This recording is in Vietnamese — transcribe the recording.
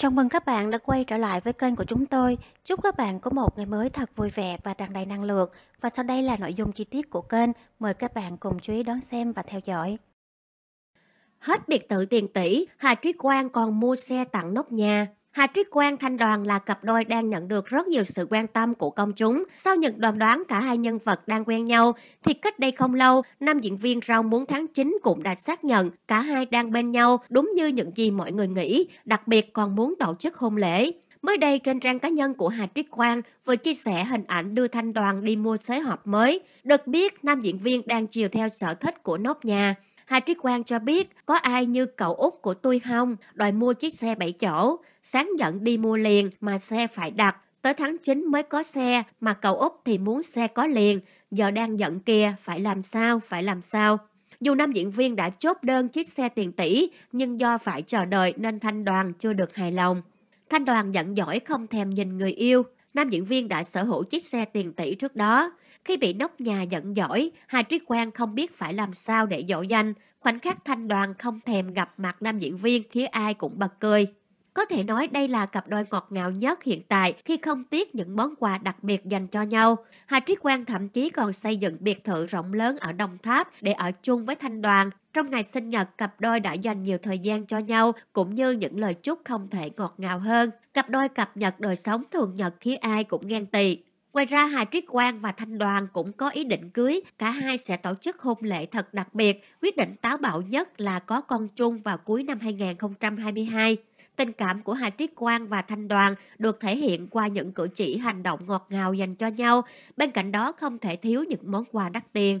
Chào mừng các bạn đã quay trở lại với kênh của chúng tôi. Chúc các bạn có một ngày mới thật vui vẻ và tràn đầy năng lượng. Và sau đây là nội dung chi tiết của kênh. Mời các bạn cùng chú ý đón xem và theo dõi. Hết biệt thự tiền tỷ, Hà Trí Quang còn mua xe tặng nóc nhà. Hà Trí Quang Thanh Đoàn là cặp đôi đang nhận được rất nhiều sự quan tâm của công chúng. Sau những đồn đoán cả hai nhân vật đang quen nhau, thì cách đây không lâu, nam diễn viên rau muốn tháng 9 cũng đã xác nhận cả hai đang bên nhau đúng như những gì mọi người nghĩ, đặc biệt còn muốn tổ chức hôn lễ. Mới đây trên trang cá nhân của Hà Triết Quang vừa chia sẻ hình ảnh đưa thanh đoàn đi mua xế hộp mới. Được biết, nam diễn viên đang chiều theo sở thích của nốt nhà. Hai Trí quan cho biết có ai như cậu út của tôi không, đòi mua chiếc xe 7 chỗ. Sáng giận đi mua liền mà xe phải đặt. Tới tháng 9 mới có xe, mà cậu út thì muốn xe có liền. Giờ đang giận kia, phải làm sao, phải làm sao. Dù nam diễn viên đã chốt đơn chiếc xe tiền tỷ, nhưng do phải chờ đợi nên Thanh Đoàn chưa được hài lòng. Thanh Đoàn giận dỗi không thèm nhìn người yêu. Nam diễn viên đã sở hữu chiếc xe tiền tỷ trước đó. Khi bị nóc nhà giận dỗi, Hà Trí Quang không biết phải làm sao để dỗ danh. Khoảnh khắc thanh đoàn không thèm gặp mặt nam diễn viên khiến ai cũng bật cười. Có thể nói đây là cặp đôi ngọt ngào nhất hiện tại khi không tiếc những món quà đặc biệt dành cho nhau. Hà Trí Quang thậm chí còn xây dựng biệt thự rộng lớn ở Đồng Tháp để ở chung với Thanh Đoàn. Trong ngày sinh nhật, cặp đôi đã dành nhiều thời gian cho nhau, cũng như những lời chúc không thể ngọt ngào hơn. Cặp đôi cập nhật đời sống thường nhật khiến ai cũng ghen tị. Ngoài ra, Hà Triết Quang và Thanh Đoàn cũng có ý định cưới. Cả hai sẽ tổ chức hôn lễ thật đặc biệt. Quyết định táo bạo nhất là có con chung vào cuối năm 2022. Tình cảm của Hà Triết Quang và Thanh Đoàn được thể hiện qua những cử chỉ hành động ngọt ngào dành cho nhau. Bên cạnh đó không thể thiếu những món quà đắt tiền.